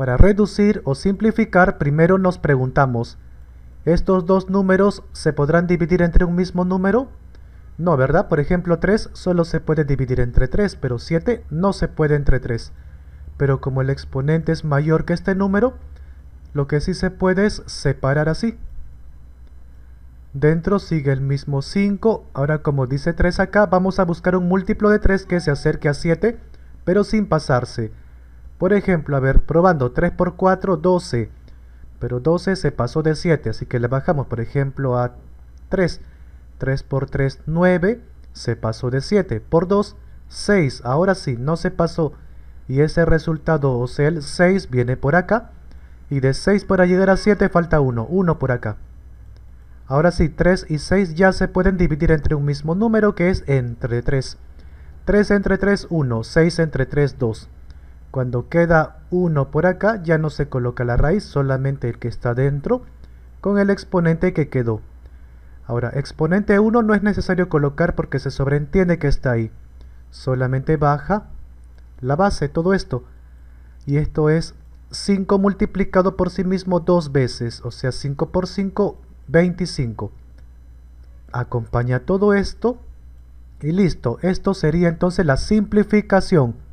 Para reducir o simplificar, primero nos preguntamos, ¿estos dos números se podrán dividir entre un mismo número? No, ¿verdad? Por ejemplo, 3 solo se puede dividir entre 3, pero 7 no se puede entre 3. Pero como el exponente es mayor que este número, lo que sí se puede es separar así. Dentro sigue el mismo 5, ahora como dice 3 acá, vamos a buscar un múltiplo de 3 que se acerque a 7, pero sin pasarse. Por ejemplo, a ver, probando 3 por 4, 12. Pero 12 se pasó de 7, así que le bajamos, por ejemplo, a 3. 3 por 3, 9. Se pasó de 7. Por 2, 6. Ahora sí, no se pasó. Y ese resultado, o sea, el 6 viene por acá. Y de 6 para llegar a 7 falta 1. 1 por acá. Ahora sí, 3 y 6 ya se pueden dividir entre un mismo número que es entre 3. 3 entre 3, 1. 6 entre 3, 2. Cuando queda uno por acá ya no se coloca la raíz, solamente el que está dentro con el exponente que quedó. Ahora, exponente 1 no es necesario colocar porque se sobreentiende que está ahí. Solamente baja la base, todo esto. Y esto es 5 multiplicado por sí mismo dos veces, o sea 5 por 5, 25. Acompaña todo esto y listo. Esto sería entonces la simplificación.